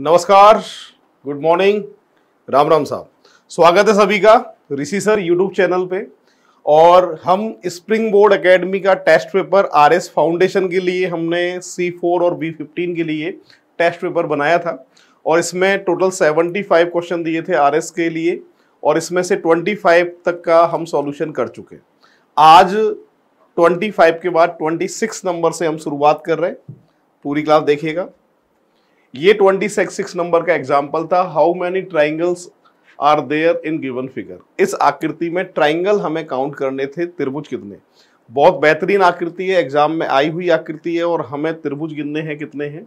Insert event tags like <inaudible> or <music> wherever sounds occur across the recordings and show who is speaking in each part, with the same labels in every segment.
Speaker 1: नमस्कार good morning Ram Ram साहब स्वागत है सभी का ऋषि सर यूट्यूब चैनल पे और हम स्प्रिंग बोर्ड अकेडमी का टेस्ट पेपर आरएस फाउंडेशन के लिए हमने सी फोर और बी फिफ्टीन के लिए टेस्ट पेपर बनाया था और इसमें टोटल सेवेंटी फाइव क्वेश्चन दिए थे आरएस के लिए और इसमें से ट्वेंटी फाइव तक का हम सॉल्यूशन कर चुके आज ट्वेंटी फाइव के बाद ट्वेंटी सिक्स नंबर से हम शुरुआत कर रहे हैं पूरी क्लास देखिएगा ये ट्वेंटी सिक्स नंबर का एग्जाम्पल था how many triangles are there in given figure इस आकृति में ट्राइंगल हमें काउंट करने थे त्रिभुज कितने बहुत बेहतरीन आकृति है एग्जाम में आई हुई आकृति है और हमें त्रिभुज गिनने हैं कितने हैं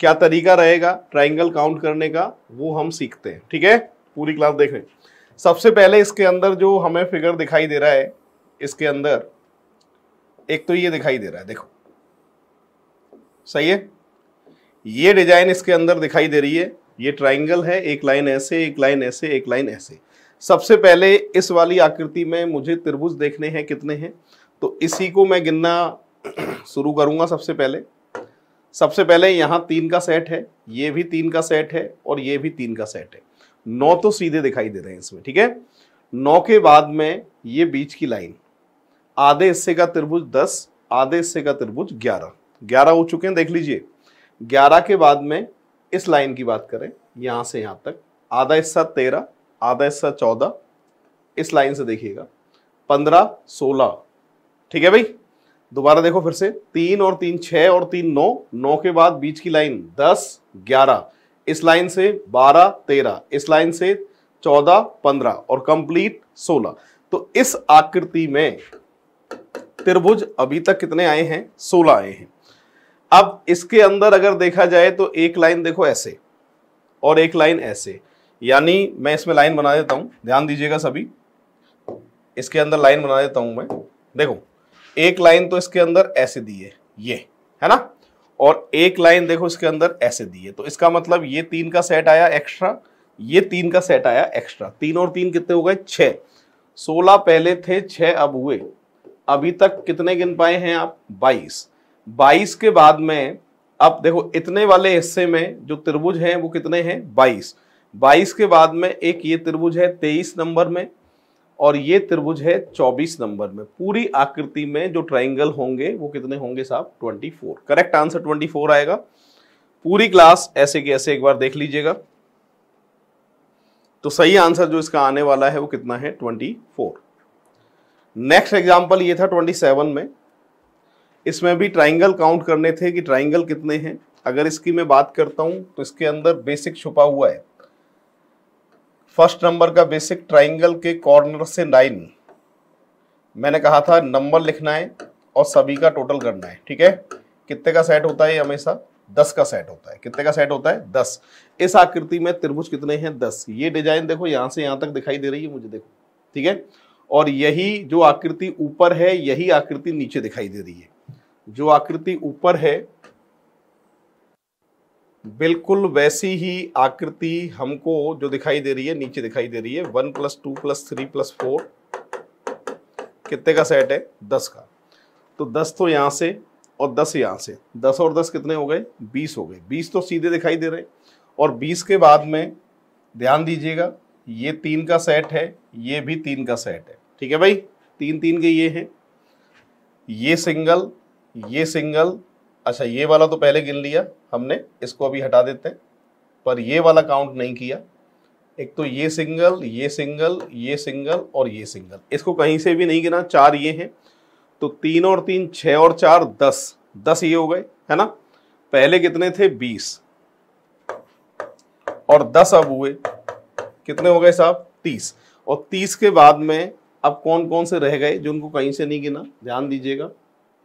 Speaker 1: क्या तरीका रहेगा ट्राइंगल काउंट करने का वो हम सीखते हैं ठीक है पूरी क्लास देखें सबसे पहले इसके अंदर जो हमें फिगर दिखाई दे रहा है इसके अंदर एक तो ये दिखाई दे रहा है देखो सही है ये डिजाइन इसके अंदर दिखाई दे रही है ये ट्राइंगल है एक लाइन ऐसे एक लाइन ऐसे एक लाइन ऐसे सबसे पहले इस वाली आकृति में मुझे त्रिभुज देखने हैं कितने हैं तो इसी को मैं गिनना <clears throat> शुरू करूंगा सबसे पहले सबसे पहले यहाँ तीन का सेट है ये भी तीन का सेट है और ये भी तीन का सेट है नौ तो सीधे दिखाई दे रहे हैं इसमें ठीक है नौ के बाद में ये बीच की लाइन आधे हिस्से का त्रिभुज दस आधे हिस्से का त्रिभुज ग्यारह ग्यारह हो चुके हैं देख लीजिए ग्यारह के बाद में इस लाइन की बात करें यहां से यहां तक आधा हिस्सा तेरह आधा हिस्सा चौदह इस लाइन से देखिएगा पंद्रह सोलह ठीक है भाई दोबारा देखो फिर से तीन और तीन छह और तीन नौ नौ के बाद बीच की लाइन दस ग्यारह इस लाइन से बारह तेरह इस लाइन से चौदह पंद्रह और कंप्लीट सोलह तो इस आकृति में त्रिभुज अभी तक कितने आए हैं सोलह आए हैं अब इसके अंदर अगर देखा जाए तो एक लाइन देखो ऐसे और एक लाइन ऐसे यानी मैं इसमें लाइन बना देता हूं ध्यान दीजिएगा सभी इसके अंदर लाइन बना देता हूं मैं देखो एक लाइन तो इसके अंदर ऐसे दी है ये है ना और एक लाइन देखो इसके अंदर ऐसे दी है तो इसका मतलब ये तीन का सेट आया एक्स्ट्रा ये तीन का सेट आया एक्स्ट्रा तीन और तीन कितने हो गए छ सोलह पहले थे छः अब हुए अभी तक कितने गिन पाए हैं आप बाईस 22 के बाद में अब देखो इतने वाले हिस्से में जो त्रिभुज हैं वो कितने हैं 22 22 के बाद में एक ये त्रिभुज है 23 नंबर में और ये त्रिभुज है 24 नंबर में पूरी आकृति में जो ट्राइंगल होंगे वो कितने होंगे साहब 24 करेक्ट आंसर 24 आएगा पूरी क्लास ऐसे के ऐसे एक बार देख लीजिएगा तो सही आंसर जो इसका आने वाला है वो कितना है फोर नेक्स्ट एग्जाम्पल ये था सेवन में इसमें भी ट्राइंगल काउंट करने थे कि ट्राइंगल कितने हैं अगर इसकी मैं बात करता हूं तो इसके अंदर बेसिक छुपा हुआ है फर्स्ट नंबर का बेसिक ट्राइंगल के कॉर्नर से नाइन मैंने कहा था नंबर लिखना है और सभी का टोटल करना है ठीक है कितने का सेट होता है हमेशा दस का सेट होता है कितने का सेट होता है दस इस आकृति में त्रिभुज कितने हैं दस ये डिजाइन देखो यहां से यहां तक दिखाई दे रही है मुझे देखो ठीक है और यही जो आकृति ऊपर है यही आकृति नीचे दिखाई दे रही है जो आकृति ऊपर है बिल्कुल वैसी ही आकृति हमको जो दिखाई दे रही है नीचे दिखाई दे रही है one plus two plus three plus four कितने का सेट है दस का तो दस तो यहाँ से और दस यहाँ से दस और दस कितने हो गए बीस हो गए बीस तो सीधे दिखाई दे रहे और बीस के बाद में ध्यान दीजिएगा ये तीन का सेट है ये भी तीन का सेट है ठीक है भाई तीन तीन के ये हैं ये सिंगल ये सिंगल अच्छा ये वाला तो पहले गिन लिया हमने इसको अभी हटा देते हैं पर ये वाला काउंट नहीं किया एक तो ये सिंगल ये सिंगल ये सिंगल और ये सिंगल इसको कहीं से भी नहीं गिना चार ये हैं तो तीन और तीन छः और चार दस दस ये हो गए है ना पहले कितने थे बीस और दस अब हुए कितने हो गए साहब तीस और तीस के बाद में अब कौन कौन से रह गए जो उनको कहीं से नहीं गिना ध्यान दीजिएगा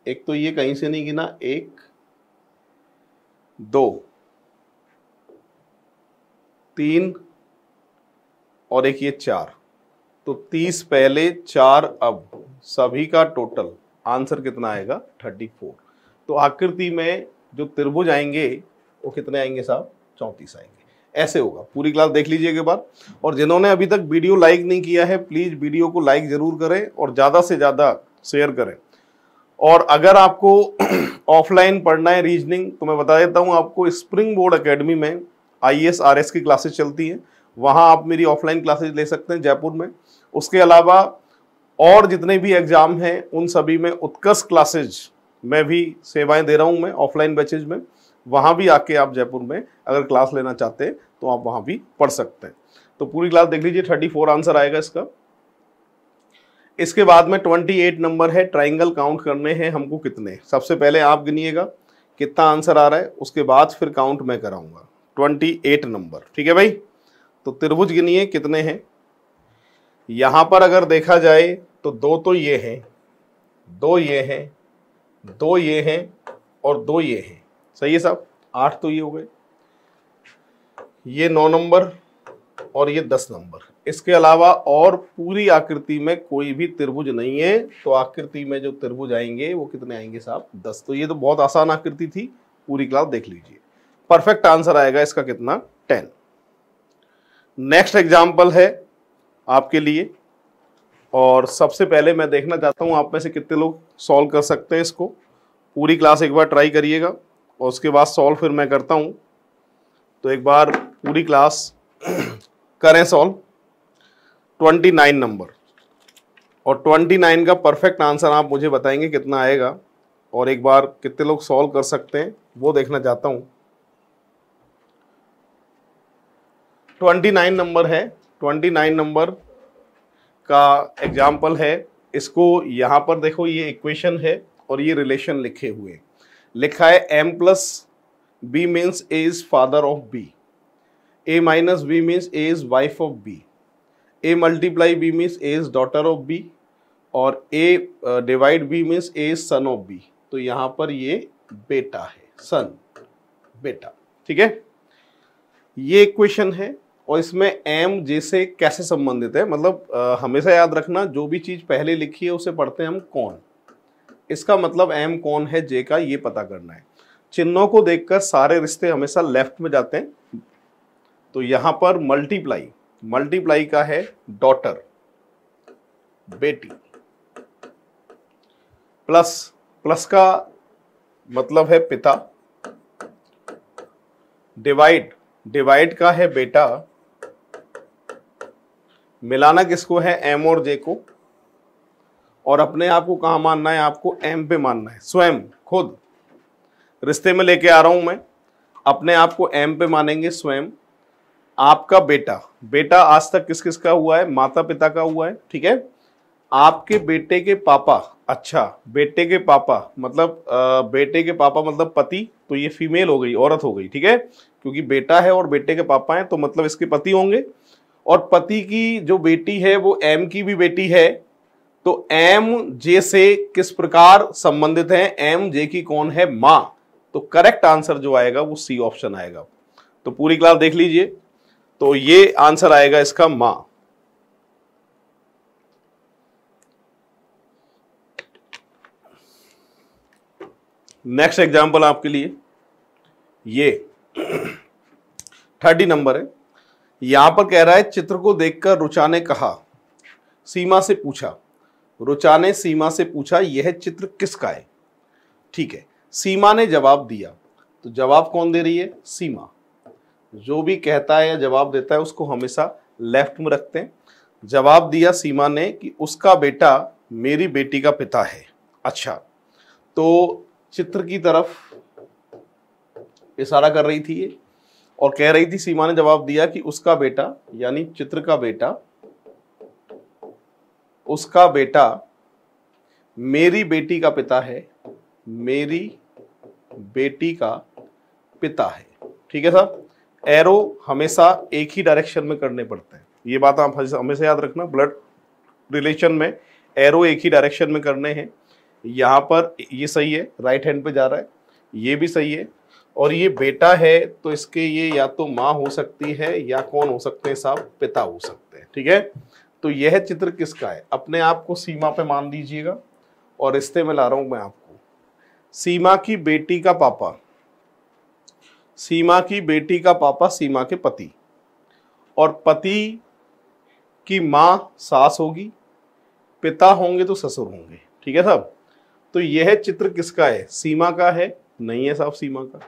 Speaker 1: एक तो ये कहीं से नहीं गिना एक दो तीन और एक ये चार तो तीस पहले चार अब सभी का टोटल आंसर कितना आएगा थर्टी फोर तो आकृति में जो त्रिभुज आएंगे वो कितने आएंगे साहब चौंतीस आएंगे ऐसे होगा पूरी क्लास देख लीजिए के बाद और जिन्होंने अभी तक वीडियो लाइक नहीं किया है प्लीज़ वीडियो को लाइक ज़रूर करें और ज़्यादा से ज़्यादा शेयर करें और अगर आपको ऑफलाइन <clears throat> पढ़ना है रीजनिंग तो मैं बता देता हूँ आपको स्प्रिंग बोर्ड अकेडमी में आई एस आर एस की क्लासेज चलती हैं वहाँ आप मेरी ऑफलाइन क्लासेज ले सकते हैं जयपुर में उसके अलावा और जितने भी एग्ज़ाम हैं उन सभी में उत्कर्ष क्लासेज में भी सेवाएं दे रहा हूँ मैं ऑफलाइन बैचेज में वहाँ भी आके आप जयपुर में अगर क्लास लेना चाहते हैं तो आप वहाँ भी पढ़ सकते हैं तो पूरी क्लास देख लीजिए थर्टी फोर आंसर आएगा इसका इसके बाद में 28 नंबर है ट्राइंगल काउंट करने हैं हमको कितने सबसे पहले आप गिनिएगा कितना आंसर आ रहा है उसके बाद फिर काउंट मैं कराऊंगा 28 नंबर ठीक है भाई तो त्रिभुज गिनिए कितने हैं यहाँ पर अगर देखा जाए तो दो तो ये हैं दो ये हैं दो ये हैं और दो ये हैं सही है साहब आठ तो ये हो गए ये नौ नंबर और ये दस नंबर इसके अलावा और पूरी आकृति में कोई भी त्रिभुज नहीं है तो आकृति में जो त्रिभुज आएंगे वो कितने आएंगे साहब दस तो ये तो बहुत आसान आकृति थी पूरी क्लास देख लीजिए परफेक्ट आंसर आएगा इसका कितना टेन नेक्स्ट एग्जाम्पल है आपके लिए और सबसे पहले मैं देखना चाहता हूँ आप में से कितने लोग सॉल्व कर सकते हैं इसको पूरी क्लास एक बार ट्राई करिएगा और उसके बाद सॉल्व फिर मैं करता हूँ तो एक बार पूरी क्लास <clears throat> करें सॉल्व ट्वेंटी नाइन नंबर और ट्वेंटी नाइन का परफेक्ट आंसर आप मुझे बताएंगे कितना आएगा और एक बार कितने लोग सॉल्व कर सकते हैं वो देखना चाहता हूँ ट्वेंटी नाइन नंबर है ट्वेंटी नाइन नंबर का एग्जाम्पल है इसको यहां पर देखो ये इक्वेशन है और ये रिलेशन लिखे हुए लिखा है M plus B means A is father of B A minus B means A is wife of B A multiply B means A is daughter of B और A divide B means A is son of B तो यहाँ पर ये बेटा है सन बेटा ठीक है ये क्वेश्चन है और इसमें एम जे से कैसे संबंधित है मतलब आ, uh, हमेशा याद रखना जो भी चीज़ पहले लिखी है उसे पढ़ते हैं हम कौन इसका मतलब एम कौन है जे का ये पता करना है चिन्हों को देखकर सारे रिश्ते हमेशा लेफ्ट में जाते हैं तो यहाँ पर मल्टीप्लाई मल्टीप्लाई का है डॉटर बेटी प्लस प्लस का मतलब है पिता डिवाइड डिवाइड का है बेटा मिलाना किसको है एम और जे को और अपने आप को कहा मानना है आपको एम पे मानना है स्वयं खुद रिश्ते में लेके आ रहा हूं मैं अपने आप को एम पे मानेंगे स्वयं आपका बेटा बेटा आज तक किस किस का हुआ है माता पिता का हुआ है ठीक है आपके बेटे के पापा अच्छा बेटे के पापा मतलब आ, बेटे के पापा मतलब पति तो ये फीमेल हो गई औरत हो गई ठीक है क्योंकि बेटा है और बेटे के पापा हैं तो मतलब इसके पति होंगे और पति की जो बेटी है वो एम की भी बेटी है तो एम जे से किस प्रकार संबंधित है एम जे की कौन है माँ तो करेक्ट आंसर जो आएगा वो सी ऑप्शन आएगा तो पूरी क्लास देख लीजिए तो ये आंसर आएगा इसका मां नेक्स्ट एग्जाम्पल आपके लिए ये थर्टी नंबर है यहां पर कह रहा है चित्र को देखकर रुचा ने कहा सीमा से पूछा रुचा ने सीमा से पूछा यह चित्र किसका है ठीक है सीमा ने जवाब दिया तो जवाब कौन दे रही है सीमा जो भी कहता है या जवाब देता है उसको हमेशा लेफ्ट में रखते हैं जवाब दिया सीमा ने कि उसका बेटा मेरी बेटी का पिता है अच्छा तो चित्र की तरफ इशारा कर रही थी ये और कह रही थी सीमा ने जवाब दिया कि उसका बेटा यानी चित्र का बेटा उसका बेटा मेरी बेटी का पिता है मेरी बेटी का पिता है ठीक है साहब एरो हमेशा एक ही डायरेक्शन में करने पड़ते हैं ये बात आप हमेशा याद रखना ब्लड रिलेशन में एरो एक ही डायरेक्शन में करने हैं यहाँ पर ये सही है राइट हैंड पे जा रहा है ये भी सही है और ये बेटा है तो इसके ये या तो माँ हो सकती है या कौन हो सकते हैं साहब पिता हो सकते हैं ठीक है तो यह चित्र किसका है अपने आप को सीमा पे मान लीजिएगा और रिश्ते में ला रहा हूँ मैं आपको सीमा की बेटी का पापा सीमा की बेटी का पापा सीमा के पति और पति की माँ सास होगी पिता होंगे तो ससुर होंगे ठीक है साहब तो यह चित्र किसका है सीमा का है नहीं है साहब सीमा का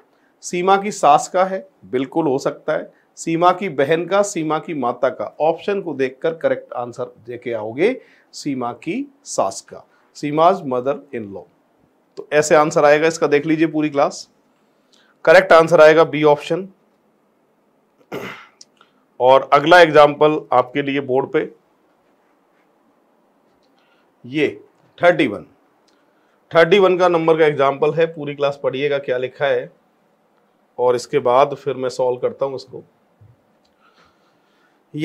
Speaker 1: सीमा की सास का है बिल्कुल हो सकता है सीमा की बहन का सीमा की माता का ऑप्शन को देखकर करेक्ट आंसर देके आओगे सीमा की सास का सीमाज मदर इन लॉ तो ऐसे आंसर आएगा इसका देख लीजिए पूरी क्लास करेक्ट आंसर आएगा बी ऑप्शन और अगला एग्जाम्पल आपके लिए बोर्ड पे ये थर्टी वन थर्टी वन का नंबर का एग्जाम्पल है पूरी क्लास पढ़िएगा क्या लिखा है और इसके बाद फिर मैं सॉल्व करता हूं इसको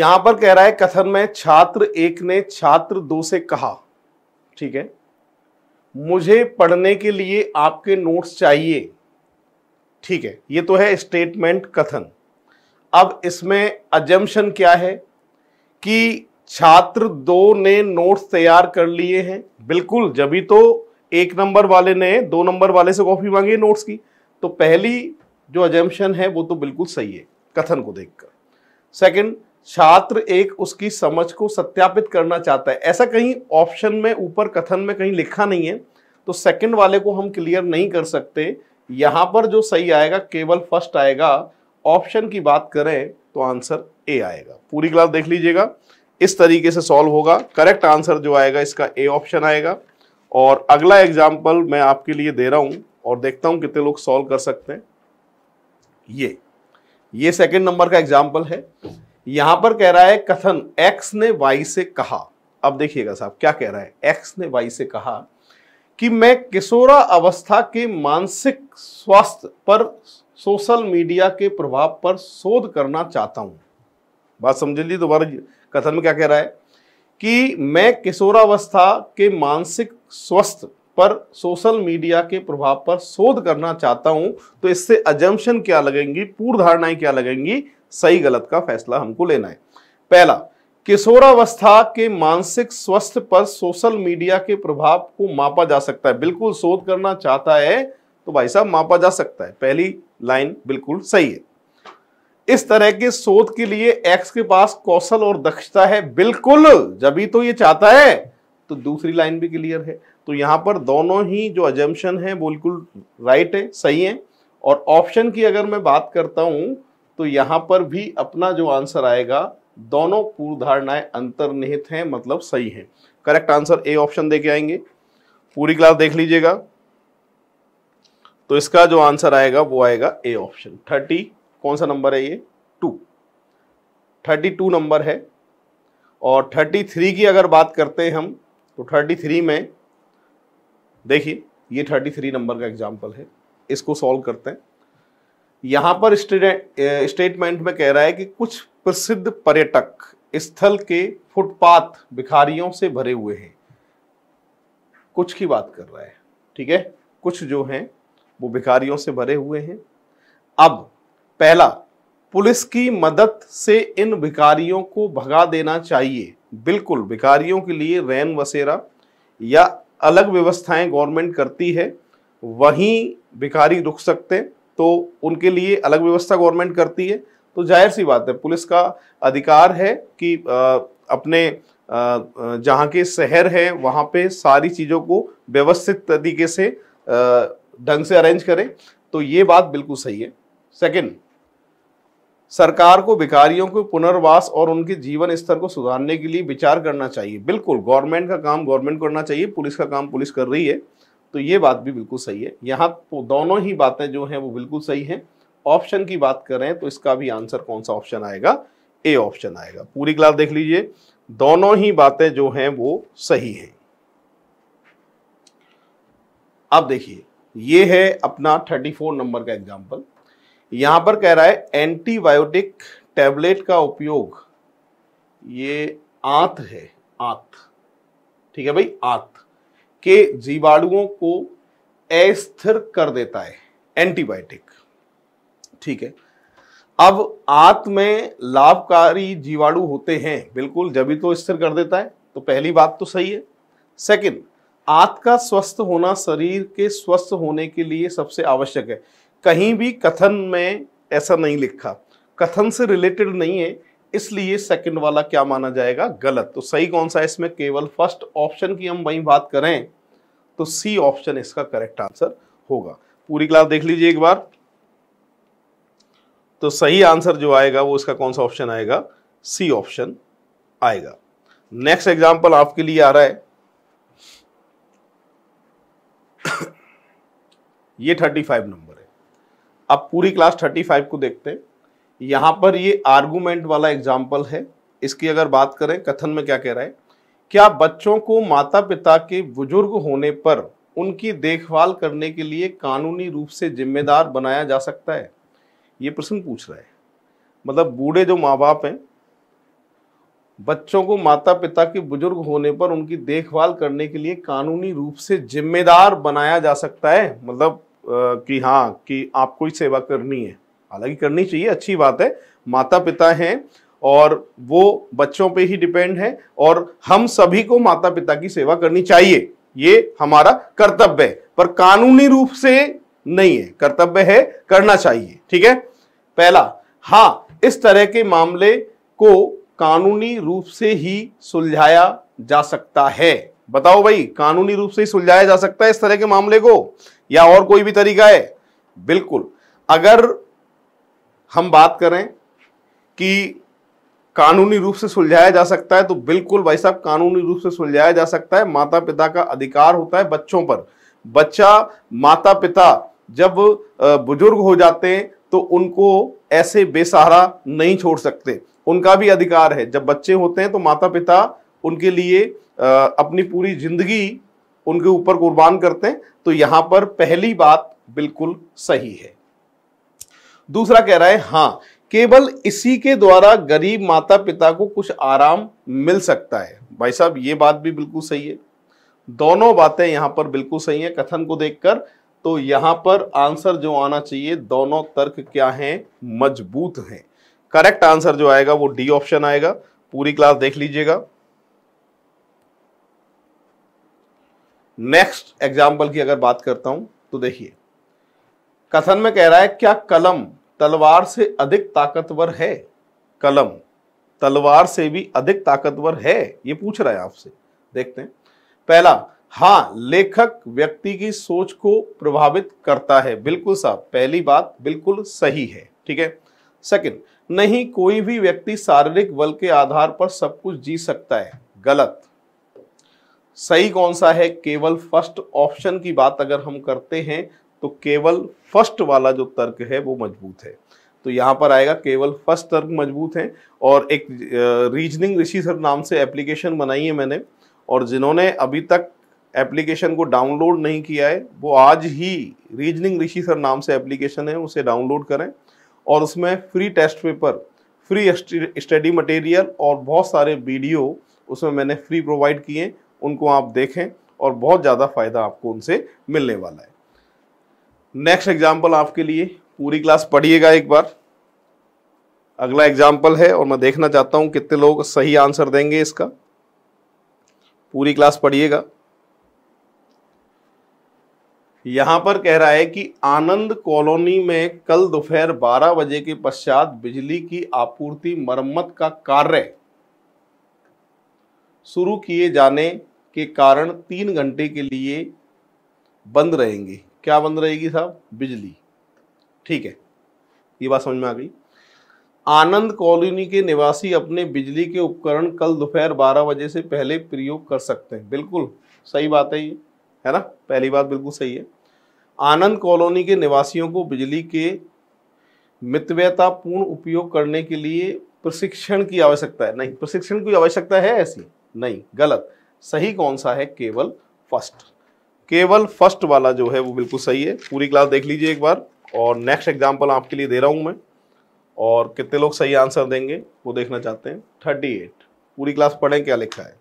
Speaker 1: यहां पर कह रहा है कथन में छात्र एक ने छात्र दो से कहा ठीक है मुझे पढ़ने के लिए आपके नोट्स चाहिए ठीक है ये तो है स्टेटमेंट कथन अब इसमें अजम्पन क्या है कि छात्र दो ने नोट्स तैयार कर लिए हैं बिल्कुल जब ही तो एक नंबर वाले ने दो नंबर वाले से कॉपी मांगी नोट्स की तो पहली जो अजम्पन है वो तो बिल्कुल सही है कथन को देखकर सेकंड छात्र एक उसकी समझ को सत्यापित करना चाहता है ऐसा कहीं ऑप्शन में ऊपर कथन में कहीं लिखा नहीं है तो सेकंड वाले को हम क्लियर नहीं कर सकते यहां पर जो सही आएगा केवल फर्स्ट आएगा ऑप्शन की बात करें तो आंसर ए आएगा पूरी क्लास देख लीजिएगा इस तरीके से सॉल्व होगा करेक्ट आंसर जो आएगा इसका ए ऑप्शन आएगा और अगला एग्जाम्पल मैं आपके लिए दे रहा हूं और देखता हूं कितने लोग सॉल्व कर सकते हैं ये ये सेकंड नंबर का एग्जाम्पल है यहां पर कह रहा है कथन एक्स ने वाई से कहा अब देखिएगा साहब क्या कह रहा है एक्स ने वाई से कहा कि मैं किशोरा अवस्था के मानसिक स्वास्थ्य पर सोशल मीडिया के प्रभाव पर शोध करना चाहता हूं बात समझ ली दोबारा कथन में क्या कह रहा है कि मैं किशोरावस्था के मानसिक स्वास्थ्य पर सोशल मीडिया के प्रभाव पर शोध करना चाहता हूं तो इससे अजम्पन क्या लगेंगी पूर्व धारणाएं क्या लगेंगी सही गलत का फैसला हमको लेना है पहला किशोरावस्था के मानसिक स्वास्थ्य पर सोशल मीडिया के प्रभाव को मापा जा सकता है बिल्कुल शोध करना चाहता है तो भाई साहब मापा जा सकता है पहली लाइन बिल्कुल सही है इस तरह के शोध के लिए एक्स के पास कौशल और दक्षता है बिल्कुल जब ही तो ये चाहता है तो दूसरी लाइन भी क्लियर है तो यहां पर दोनों ही जो अजम्पन है बिल्कुल राइट है सही है और ऑप्शन की अगर मैं बात करता हूं तो यहां पर भी अपना जो आंसर आएगा दोनों पूर्व धारणाएं अंतर्निहित हैं मतलब सही हैं करेक्ट आंसर ए ऑप्शन दे के आएंगे पूरी क्लास देख लीजिएगा तो इसका जो आंसर आएगा वो आएगा ए ऑप्शन थर्टी कौन सा नंबर है ये टू थर्टी टू नंबर है और थर्टी थ्री की अगर बात करते हैं हम तो थर्टी थ्री में देखिए ये थर्टी थ्री नंबर का एग्जाम्पल है इसको सॉल्व करते हैं यहाँ पर स्टेटमेंट में कह रहा है कि कुछ प्रसिद्ध पर्यटक स्थल के फुटपाथ भिखारियों से भरे हुए हैं कुछ की बात कर रहा है ठीक है कुछ जो हैं वो भिखारियों से भरे हुए हैं अब पहला पुलिस की मदद से इन भिखारियों को भगा देना चाहिए बिल्कुल भिखारियों के लिए रैन बसेरा या अलग व्यवस्थाएं गवर्नमेंट करती है वहीं भिखारी रुक सकते हैं तो उनके लिए अलग व्यवस्था गवर्नमेंट करती है तो जाहिर सी बात है पुलिस का अधिकार है कि अपने जहाँ के शहर है वहाँ पे सारी चीज़ों को व्यवस्थित तरीके से ढंग से अरेंज करें तो ये बात बिल्कुल सही है सेकंड सरकार को भिखारियों को पुनर्वास और उनके जीवन स्तर को सुधारने के लिए विचार करना चाहिए बिल्कुल गवर्नमेंट का काम गवर्नमेंट करना चाहिए पुलिस का काम पुलिस कर रही है तो ये बात भी बिल्कुल सही है यहाँ दोनों ही बातें जो हैं वो बिल्कुल सही हैं ऑप्शन की बात करें तो इसका भी आंसर कौन सा ऑप्शन आएगा ए ऑप्शन आएगा पूरी क्लास देख लीजिए दोनों ही बातें जो हैं वो सही हैं अब देखिए ये है अपना 34 नंबर का एग्जाम्पल यहां पर कह रहा है एंटीबायोटिक टैबलेट का उपयोग ये आंत है आंत ठीक है भाई आंत के जीवाणुओं को अस्थिर कर देता है एंटीबायोटिक ठीक है अब आंत में लाभकारी जीवाणु होते हैं बिल्कुल जब भी तो स्थिर कर देता है तो पहली बात तो सही है सेकंड आंत का स्वस्थ होना शरीर के स्वस्थ होने के लिए सबसे आवश्यक है कहीं भी कथन में ऐसा नहीं लिखा कथन से रिलेटेड नहीं है इसलिए सेकंड वाला क्या माना जाएगा गलत तो सही कौन सा है इसमें केवल फर्स्ट ऑप्शन की हम वही बात करें तो सी ऑप्शन इसका करेक्ट आंसर होगा पूरी क्लास देख लीजिए एक बार तो सही आंसर जो आएगा वो इसका कौन सा ऑप्शन आएगा सी ऑप्शन आएगा नेक्स्ट एग्जाम्पल आपके लिए आ रहा है <coughs> ये फाइव नंबर है अब पूरी क्लास थर्टी फाइव को देखते हैं यहाँ पर ये आर्गूमेंट वाला एग्जाम्पल है इसकी अगर बात करें कथन में क्या कह रहा है क्या बच्चों को माता पिता के बुजुर्ग होने पर उनकी देखभाल करने के लिए कानूनी रूप से जिम्मेदार बनाया जा सकता है ये प्रश्न पूछ रहा है मतलब बूढ़े जो माँ बाप हैं बच्चों को माता पिता के बुजुर्ग होने पर उनकी देखभाल करने के लिए कानूनी रूप से जिम्मेदार बनाया जा सकता है मतलब कि हाँ कि आपको ही सेवा करनी है हालांकि करनी चाहिए अच्छी बात है माता पिता हैं और वो बच्चों पे ही डिपेंड है और हम सभी को माता पिता की सेवा करनी चाहिए ये हमारा कर्तव्य है पर कानूनी रूप से नहीं है कर्तव्य है करना चाहिए ठीक है पहला हाँ इस तरह के मामले को कानूनी रूप से ही सुलझाया जा सकता है बताओ भाई कानूनी रूप से ही सुलझाया जा सकता है इस तरह के मामले को या और कोई भी तरीका है बिल्कुल अगर हम बात करें कि कानूनी रूप से सुलझाया जा सकता है तो बिल्कुल भाई साहब कानूनी रूप से सुलझाया जा सकता है माता पिता का अधिकार होता है बच्चों पर बच्चा माता पिता जब बुजुर्ग हो जाते हैं तो उनको ऐसे बेसहारा नहीं छोड़ सकते उनका भी अधिकार है जब बच्चे होते हैं तो माता पिता उनके लिए अपनी पूरी जिंदगी उनके ऊपर कुर्बान करते हैं तो यहाँ पर पहली बात बिल्कुल सही है दूसरा कह रहा है हाँ केवल इसी के द्वारा गरीब माता पिता को कुछ आराम मिल सकता है भाई साहब ये बात भी बिल्कुल सही है दोनों बातें यहां पर बिल्कुल सही है कथन को देखकर तो यहां पर आंसर जो आना चाहिए दोनों तर्क क्या हैं मजबूत हैं करेक्ट आंसर जो आएगा वो डी ऑप्शन आएगा पूरी क्लास देख लीजिएगा नेक्स्ट एग्जाम्पल की अगर बात करता हूं तो देखिए कथन में कह रहा है क्या कलम तलवार से अधिक ताकतवर है कलम तलवार से भी अधिक ताकतवर है ये पूछ रहा है आपसे देखते हैं पहला हाँ लेखक व्यक्ति की सोच को प्रभावित करता है बिल्कुल साहब पहली बात बिल्कुल सही है ठीक है सेकंड नहीं कोई भी व्यक्ति शारीरिक बल के आधार पर सब कुछ जी सकता है गलत सही कौन सा है केवल फर्स्ट ऑप्शन की बात अगर हम करते हैं तो केवल फर्स्ट वाला जो तर्क है वो मजबूत है तो यहाँ पर आएगा केवल फर्स्ट तर्क मजबूत है और एक रीजनिंग ऋषि सर नाम से एप्लीकेशन बनाई है मैंने और जिन्होंने अभी तक एप्लीकेशन को डाउनलोड नहीं किया है वो आज ही रीजनिंग ऋषि सर नाम से एप्लीकेशन है उसे डाउनलोड करें और उसमें free test paper free study material और बहुत सारे वीडियो उसमें मैंने फ्री प्रोवाइड किए उनको आप देखें और बहुत ज़्यादा फ़ायदा आपको उनसे मिलने वाला है नेक्स्ट एग्जाम्पल आपके लिए पूरी क्लास पढ़िएगा एक बार अगला एग्जाम्पल है और मैं देखना चाहता हूं कितने लोग सही आंसर देंगे इसका पूरी क्लास पढ़िएगा यहां पर कह रहा है कि आनंद कॉलोनी में कल दोपहर 12 बजे के पश्चात बिजली की आपूर्ति मरम्मत का कार्य शुरू किए जाने के कारण तीन घंटे के लिए बंद रहेंगे क्या बंद रहेगी साहब बिजली ठीक है ये बात समझ में आ गई आनंद कॉलोनी के निवासी अपने बिजली के उपकरण कल दोपहर 12 बजे से पहले प्रयोग कर सकते हैं बिल्कुल सही बात है ये है ना पहली बात बिल्कुल सही है आनंद कॉलोनी के निवासियों को बिजली के मितव्यतापूर्ण उपयोग करने के लिए प्रशिक्षण की आवश्यकता है नहीं प्रशिक्षण की आवश्यकता है ऐसी नहीं गलत सही कौन सा है केवल फर्स्ट केवल फर्स्ट वाला जो है वो बिल्कुल सही है पूरी क्लास देख लीजिए एक बार और नेक्स्ट एग्जाम्पल आपके लिए दे रहा हूँ मैं और कितने लोग सही आंसर देंगे वो देखना चाहते हैं थर्टी एट पूरी क्लास पढ़ें क्या लिखा है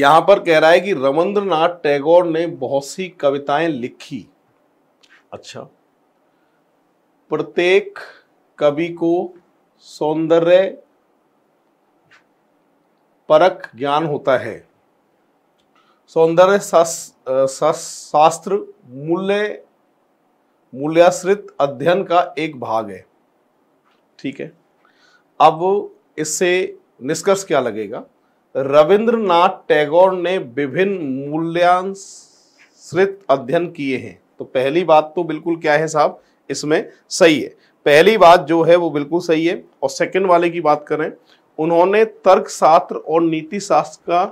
Speaker 1: यहां पर कह रहा है कि रविंद्रनाथ टैगोर ने बहुत सी कविताएं लिखी अच्छा प्रत्येक कवि को सौंदर्य परक ज्ञान होता है सौंदर्य शास्त्र मूल्य मूल्याश्रित अध्ययन का एक भाग है ठीक है अब इससे निष्कर्ष क्या लगेगा रविंद्रनाथ टैगोर ने विभिन्न मूल्यांश्रित अध्ययन किए हैं तो पहली बात तो बिल्कुल क्या है साहब इसमें सही है पहली बात जो है वो बिल्कुल सही है और सेकंड वाले की बात करें उन्होंने तर्क शास्त्र और नीति शास्त्र का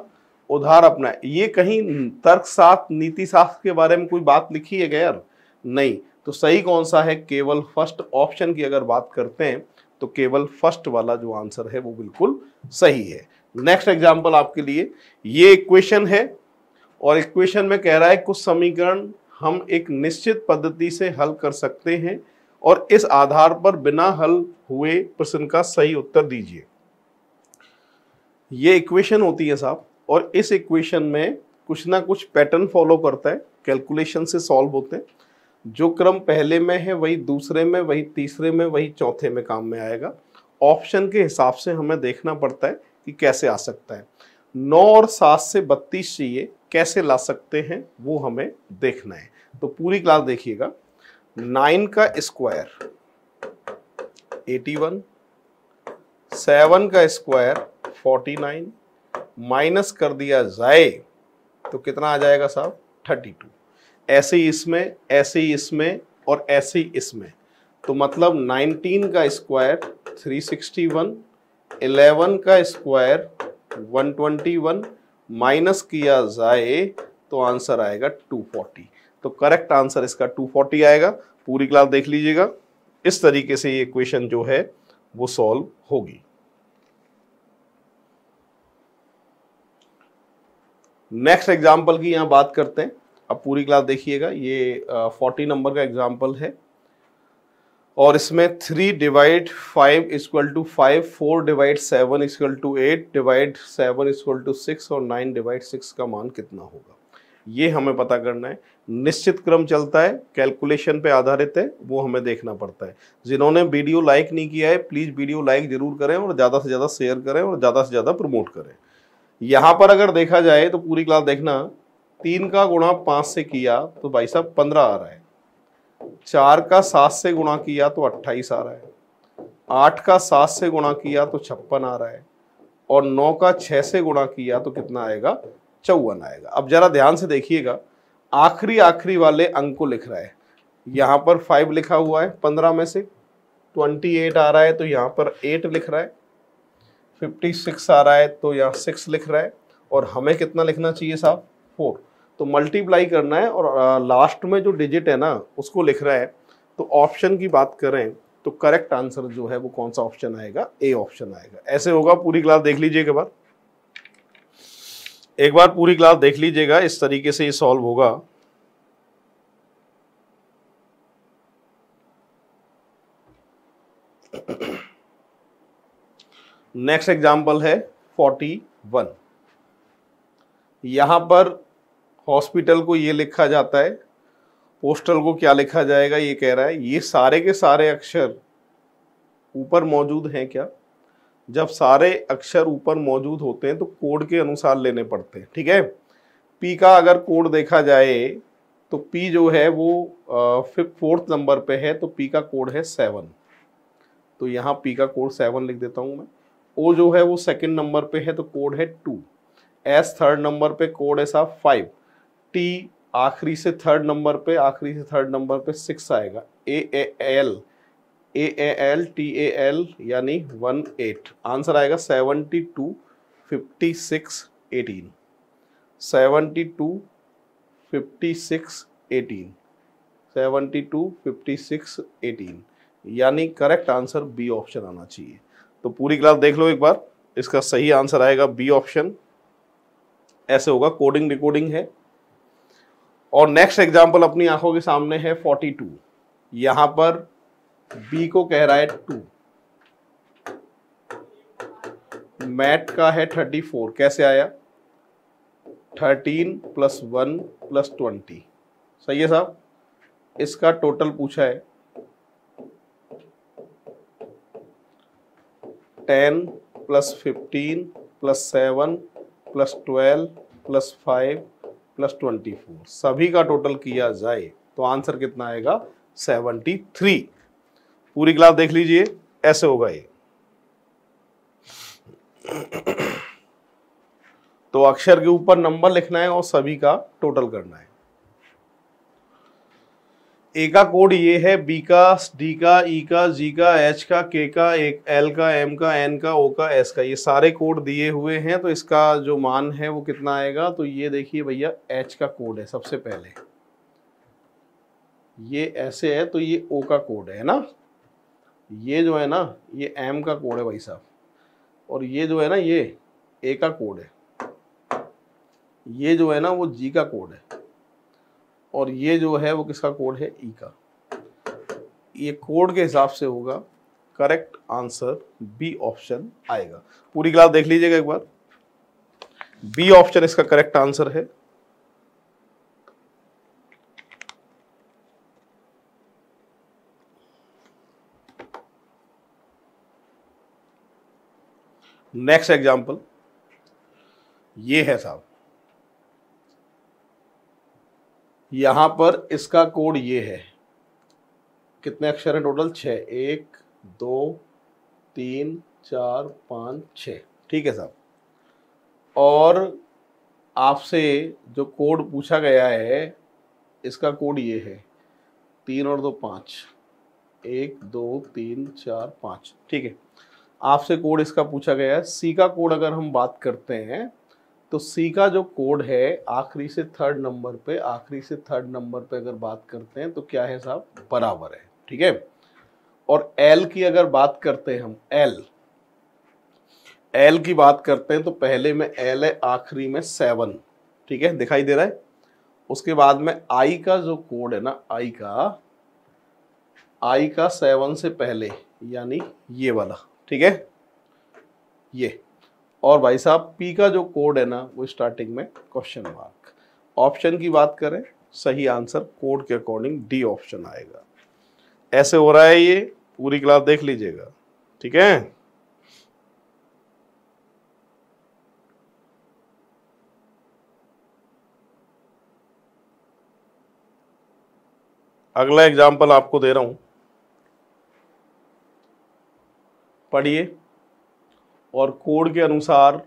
Speaker 1: उधार अपनाया ये कहीं तर्क शास्त्र नीति शास्त्र के बारे में कोई बात लिखी है गैर नहीं तो सही कौन सा है केवल फर्स्ट ऑप्शन की अगर बात करते हैं तो केवल फर्स्ट वाला जो आंसर है वो बिल्कुल सही है नेक्स्ट एग्जाम्पल आपके लिए ये इक्वेशन है और इक्वेशन में कह रहा है कुछ समीकरण हम एक निश्चित पद्धति से हल कर सकते हैं और इस आधार पर बिना हल हुए प्रश्न का सही उत्तर दीजिए ये इक्वेशन होती है साहब और इस इक्वेशन में कुछ ना कुछ पैटर्न फॉलो करता है कैलकुलेशन से सॉल्व होते हैं जो क्रम पहले में है वही दूसरे में वही तीसरे में वही चौथे में काम में आएगा ऑप्शन के हिसाब से हमें देखना पड़ता है कि कैसे आ सकता है नौ और सात से बत्तीस चाहिए कैसे ला सकते हैं वो हमें देखना है तो पूरी क्लास देखिएगा नाइन का स्क्वायर एटी वन सेवन का स्क्वायर फोर्टी नाइन माइनस कर दिया जाए तो कितना आ जाएगा साहब थर्टी टू ऐसे ही इसमें ऐसे ही इसमें और ऐसे ही इसमें तो मतलब नाइनटीन का स्क्वायर थ्री सिक्सटी वन 11 का स्क्वायर 121 माइनस किया जाए तो आंसर आएगा 240 तो करेक्ट आंसर इसका 240 आएगा पूरी क्लास देख लीजिएगा इस तरीके से ये क्वेश्चन जो है वो सॉल्व होगी नेक्स्ट एग्जाम्पल की यहां बात करते हैं अब पूरी क्लास देखिएगा ये फोर्टी नंबर का एग्जाम्पल है और इसमें three divide five equal to five four divide seven equal to eight divide seven equal to six और नाइन डिवाइड सिक्स का मान कितना होगा ये हमें पता करना है निश्चित क्रम चलता है कैलकुलेशन पे आधारित है वो हमें देखना पड़ता है जिन्होंने वीडियो लाइक नहीं किया है प्लीज़ वीडियो लाइक ज़रूर करें और ज़्यादा से ज़्यादा शेयर करें और ज़्यादा से ज़्यादा प्रमोट करें यहाँ पर अगर देखा जाए तो पूरी क्लास देखना तीन का गुणा पाँच से किया तो भाई साहब पंद्रह आ रहा है चार का सात से गुणा किया तो अट्ठाईस आ रहा है आठ का सात से गुणा किया तो छप्पन आ रहा है और नौ का छह से गुणा किया तो कितना आएगा चौवन आएगा अब जरा ध्यान से देखिएगा आखिरी आखिरी वाले अंक को लिख रहा है यहां पर फाइव लिखा हुआ है पंद्रह में से ट्वेंटी एट आ रहा है तो यहाँ पर एट लिख रहा है फिफ्टी सिक्स आ रहा है तो यहाँ सिक्स लिख रहा है और हमें कितना लिखना चाहिए साहब फोर तो मल्टीप्लाई करना है और लास्ट में जो डिजिट है ना उसको लिख रहा है तो ऑप्शन की बात करें तो करेक्ट आंसर जो है वो कौन सा ऑप्शन आएगा ए ऑप्शन आएगा ऐसे होगा पूरी क्लास देख लीजिए एक बार एक बार पूरी क्लास देख लीजिएगा इस तरीके से ये सॉल्व होगा नेक्स्ट एग्जाम्पल है 41 वन यहां पर हॉस्पिटल को ये लिखा जाता है पोस्टल को क्या लिखा जाएगा ये कह रहा है ये सारे के सारे अक्षर ऊपर मौजूद हैं क्या जब सारे अक्षर ऊपर मौजूद होते हैं तो कोड के अनुसार लेने पड़ते हैं ठीक है पी का अगर कोड देखा जाए तो पी जो है वो फिफ्थ फोर्थ नंबर पे है तो पी का कोड है सेवन तो यहाँ पी का कोड सेवन लिख देता हूँ मैं ओ जो है वो सेकंड नंबर पे है तो कोड है टू एस थर्ड नंबर पे कोड है फाइव टी आखिरी से थर्ड नंबर पे आखिरी से थर्ड नंबर पे सिक्स आएगा A A L A A L T A L यानी वन एट आंसर आएगा seventy two fifty six eighteen seventy two fifty six eighteen seventy two fifty six eighteen यानी correct answer B option आना चाहिए तो पूरी class देख लो एक बार इसका सही आंसर आएगा बी ऑप्शन ऐसे होगा कोडिंग रिकॉर्डिंग है और नेक्स्ट एग्जाम्पल अपनी आंखों के सामने है फोर्टी टू यहां पर बी को कह रहा है टू मैट का है थर्टी फोर कैसे आया thirteen plus one plus twenty सही है साहब इसका टोटल पूछा है ten plus fifteen plus seven plus twelve plus five plus twenty four सभी का टोटल किया जाए तो आंसर कितना आएगा सेवेंटी थ्री पूरी क्लास देख लीजिए ऐसे होगा ये तो अक्षर के ऊपर नंबर लिखना है और सभी का टोटल करना है ए का कोड ये है बी का डी का ई e का जी का एच का के का एक एल का एम का एन का ओ का एस का ये सारे कोड दिए हुए हैं तो इसका जो मान है वो कितना आएगा तो ये देखिए भैया एच का कोड है सबसे पहले ये ऐसे है तो ये ओ का कोड है ना ये जो है ना ये एम का कोड है भाई साहब और ये जो है ना ये ए का कोड है ये जो है ना वो जी का कोड है और ये जो है वो किसका कोड है ई e का ये कोड के हिसाब से होगा करेक्ट आंसर बी ऑप्शन आएगा पूरी क्लास देख लीजिएगा एक बार बी ऑप्शन इसका करेक्ट आंसर है नेक्स्ट एग्जाम्पल ये है साहब यहाँ पर इसका कोड ये है कितने अक्षर हैं टोटल छः एक दो तीन चार पाँच छ ठीक है साहब और आपसे जो कोड पूछा गया है इसका कोड ये है तीन और दो पाँच एक दो तीन चार पाँच ठीक है आपसे कोड इसका पूछा गया है सी का कोड अगर हम बात करते हैं तो सी का जो कोड है आखिरी से थर्ड नंबर पे आखिरी से थर्ड नंबर पे अगर बात करते हैं तो क्या है साहब बराबर है ठीक है और एल की अगर बात करते हैं हम एल एल की बात करते हैं तो पहले में एल है आखिरी में सेवन ठीक है दिखाई दे रहा है उसके बाद में आई का जो कोड है ना आई का आई का सेवन से पहले यानी ये वाला ठीक है ये और भाई साहब पी का जो कोड है ना वो स्टार्टिंग में क्वेश्चन मार्क ऑप्शन की बात करें सही आंसर कोड के अकॉर्डिंग डी ऑप्शन आएगा ऐसे हो रहा है ये पूरी क्लास देख लीजिएगा ठीक है अगला एग्जाम्पल आपको दे रहा हूं पढ़िए और कोड के अनुसार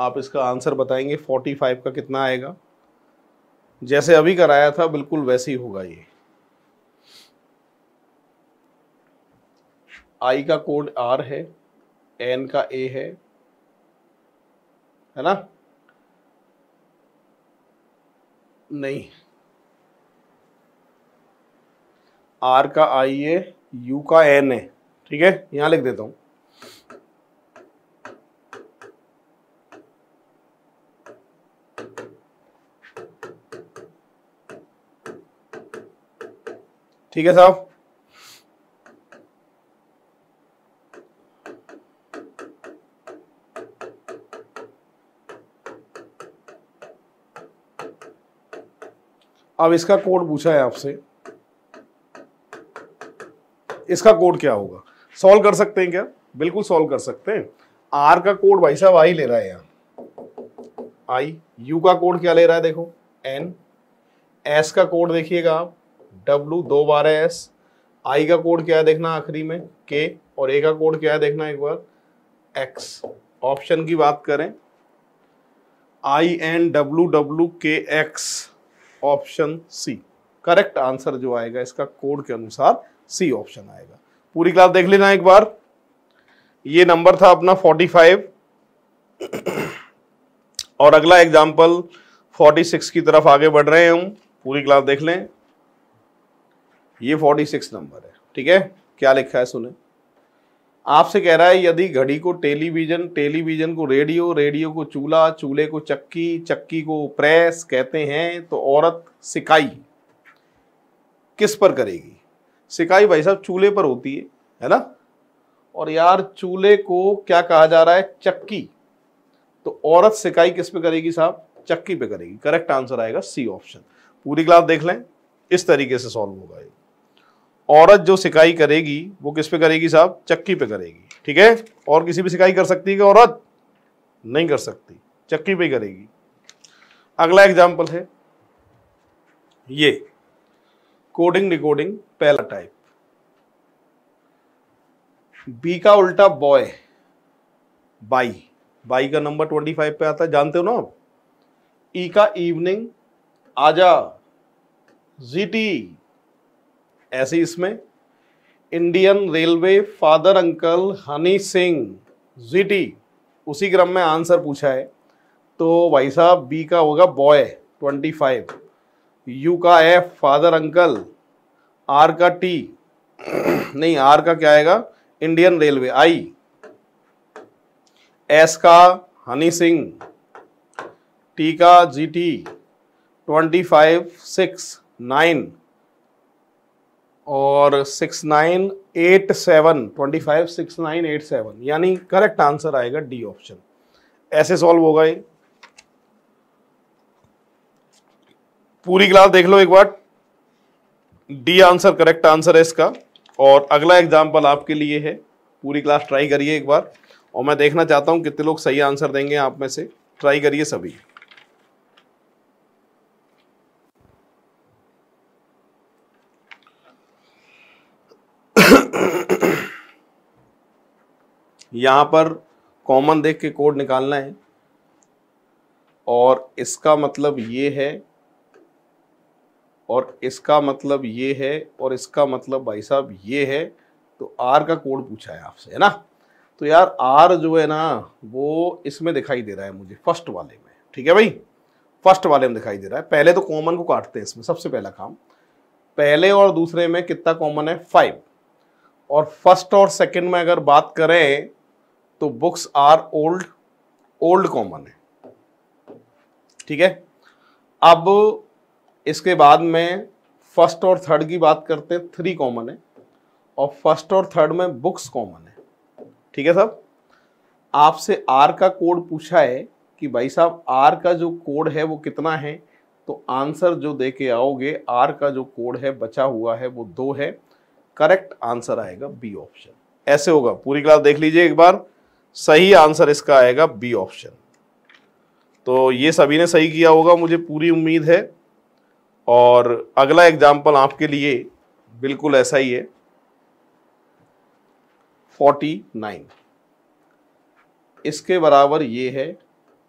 Speaker 1: आप इसका आंसर बताएंगे 45 का कितना आएगा जैसे अभी कराया था बिल्कुल वैसे ही होगा ये आई का कोड आर है एन का ए है है ना नहीं आर का आई है यू का एन है ठीक है यहां लिख देता हूं ठीक है साहब अब इसका कोड पूछा है आपसे इसका कोड क्या होगा सॉल्व कर सकते हैं क्या बिल्कुल सॉल्व कर सकते हैं आर का कोड भाई साहब आई ले रहा है यहां आई यू का कोड क्या ले रहा है देखो एन एस का कोड देखिएगा आप डब्लू दो बार है एस आई का कोड क्या है देखना आखिरी में के और ए का कोड क्या है देखना एक बार एक्स ऑप्शन की बात करें आई एन डब्लू डब्लू के X option C correct answer जो आएगा इसका कोड के अनुसार सी ऑप्शन आएगा पूरी क्लास देख लेना एक बार ये नंबर था अपना 45 और अगला एग्जांपल 46 की तरफ आगे बढ़ रहे हैं हम पूरी क्लास देख लें ये फोर्टी सिक्स नंबर है ठीक है क्या लिखा है सुने आपसे कह रहा है यदि घड़ी को टेलीविजन टेलीविजन को रेडियो रेडियो को चूल्हा चूल्हे को चक्की चक्की को प्रेस कहते हैं तो औरत सिकाई किस पर करेगी सिकाई भाई साहब चूल्हे पर होती है है ना और यार चूल्हे को क्या कहा जा रहा है चक्की तो औरत सिकाई किस पे करेगी साहब चक्की पे करेगी करेक्ट आंसर आएगा सी ऑप्शन पूरी क्लास देख लें इस तरीके से सॉल्व होगा ये औरत जो सिकाई करेगी वो किस पे करेगी साहब चक्की पे करेगी ठीक है और किसी पे सिकाई कर सकती है कि औरत नहीं कर सकती चक्की पे करेगी अगला एग्जाम्पल है ये कोडिंग रिकोडिंग पहला टाइप बी का उल्टा बॉय बाई बाई का नंबर ट्वेंटी फाइव पे आता है जानते हो ना आप ई e का इवनिंग आजा जी टी ऐसे ही इसमें Indian railway father uncle Honey Singh GT उसी क्रम में आंसर पूछा है तो भाई साहब बी का होगा बॉय ट्वेंटी फाइव यू का एफ फादर अंकल आर का टी <clears throat> नहीं आर का क्या आएगा इंडियन रेलवे आई एस का हनी सिंह टी का G T twenty five six nine और six nine eight seven twenty five six nine eight seven यानी करेक्ट आंसर आएगा डी ऑप्शन ऐसे सॉल्व होगा ये पूरी क्लास देख लो एक बार डी आंसर करेक्ट आंसर है इसका और अगला एग्जाम्पल आपके लिए है पूरी क्लास ट्राई करिए एक बार और मैं देखना चाहता हूँ कितने लोग सही आंसर देंगे आप में से ट्राई करिए सभी यहाँ पर कॉमन देख के कोड निकालना है और इसका मतलब ये है और इसका मतलब ये है और इसका मतलब भाई साहब ये है तो आर का कोड पूछा है आपसे है ना तो यार आर जो है ना वो इसमें दिखाई दे रहा है मुझे फर्स्ट वाले में ठीक है भाई फर्स्ट वाले में दिखाई दे रहा है पहले तो कॉमन को काटते हैं इसमें सबसे पहला काम पहले और दूसरे में कितना कॉमन है फाइव और फर्स्ट और सेकंड में अगर बात करें तो books are old old common है ठीक है अब इसके बाद में फर्स्ट और थर्ड की बात करते हैं थ्री कॉमन है और फर्स्ट और थर्ड में बुक्स कॉमन है ठीक है सब आपसे आर का कोड पूछा है कि भाई साहब आर का जो कोड है वो कितना है तो आंसर जो दे के आओगे आर का जो कोड है बचा हुआ है वो दो है करेक्ट आंसर आएगा बी ऑप्शन ऐसे होगा पूरी क्लास देख लीजिए एक बार सही आंसर इसका आएगा बी ऑप्शन तो ये सभी ने सही किया होगा मुझे पूरी उम्मीद है और अगला एग्जाम्पल आपके लिए बिल्कुल ऐसा ही है फोर्टी नाइन इसके बराबर ये है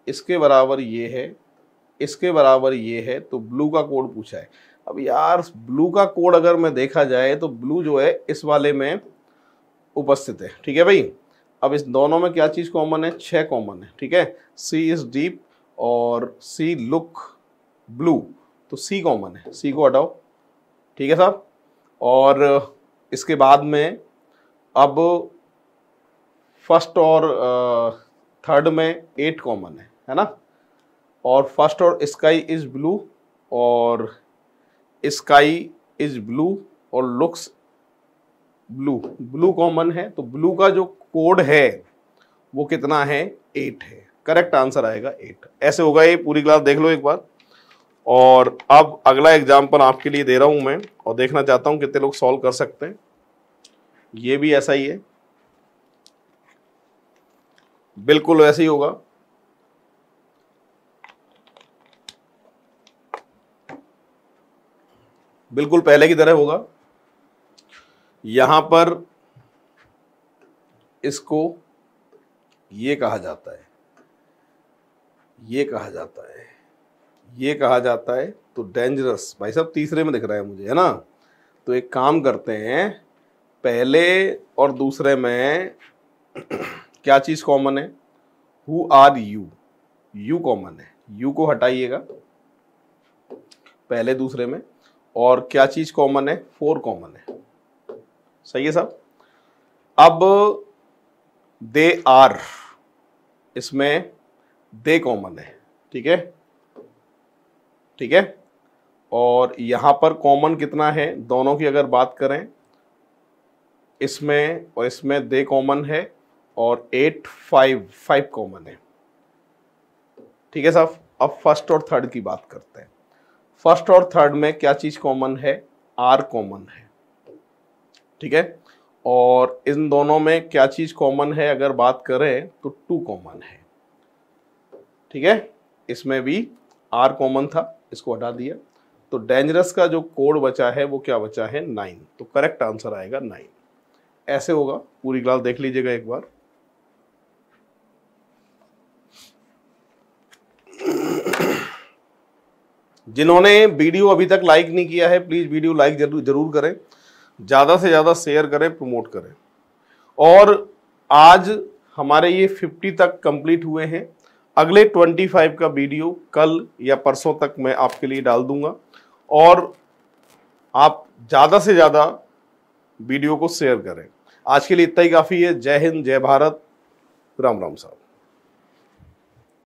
Speaker 1: इसके बराबर ये है इसके बराबर ये है तो ब्लू का कोड पूछा है अब यार ब्लू का कोड अगर मैं देखा जाए तो ब्लू जो है इस वाले में उपस्थित है ठीक है भाई अब इस दोनों में क्या चीज़ कॉमन है छः कॉमन है ठीक है सी इज़ डीप और सी लुक ब्लू तो सी कॉमन है सी को हटाओ ठीक है साहब और इसके बाद में अब फर्स्ट और थर्ड में एट कॉमन है है ना और फर्स्ट और स्काई इज़ ब्लू और स्काई इज़ ब्लू और लुक्स ब्लू ब्लू कॉमन है तो ब्लू का जो कोड है वो कितना है एट है करेक्ट आंसर आएगा एट ऐसे होगा ये पूरी क्लास देख लो एक बार और अब अगला एग्जाम्पल आपके लिए दे रहा हूं मैं और देखना चाहता हूं कितने लोग सॉल्व कर सकते हैं ये भी ऐसा ही है बिल्कुल वैसे ही होगा बिल्कुल पहले की तरह होगा यहां पर इसको ये कहा जाता है ये कहा जाता है ये कहा जाता है तो डेंजरस भाई साहब तीसरे में दिख रहा है मुझे है ना तो एक काम करते हैं पहले और दूसरे में <clears throat> क्या चीज़ कॉमन है who are you you common है यू को हटाइएगा पहले दूसरे में और क्या चीज़ कॉमन है फोर कॉमन है सही है साहब अब दे आर इसमें दे कॉमन है ठीक है ठीक है और यहां पर कॉमन कितना है दोनों की अगर बात करें इसमें और इसमें दे कॉमन है और एट फाइव फाइव कॉमन है ठीक है साहब अब फर्स्ट और थर्ड की बात करते हैं फर्स्ट और थर्ड में क्या चीज़ कॉमन है आर कॉमन है ठीक है और इन दोनों में क्या चीज़ कॉमन है अगर बात करें तो टू कॉमन है ठीक है इसमें भी आर कॉमन था इसको हटा दिया तो डेंजरस का जो कोड बचा है वो क्या बचा है नाइन तो करेक्ट आंसर आएगा नाइन ऐसे होगा पूरी क्लास देख लीजिएगा एक बार जिन्होंने वीडियो अभी तक लाइक नहीं किया है प्लीज़ वीडियो लाइक जरूर जरूर करें ज़्यादा से ज़्यादा शेयर करें प्रमोट करें और आज हमारे ये 50 तक कंप्लीट हुए हैं अगले 25 का वीडियो कल या परसों तक मैं आपके लिए डाल दूंगा और आप ज़्यादा से ज़्यादा वीडियो को शेयर करें आज के लिए इतना ही काफ़ी है जय हिंद जय भारत राम राम साहब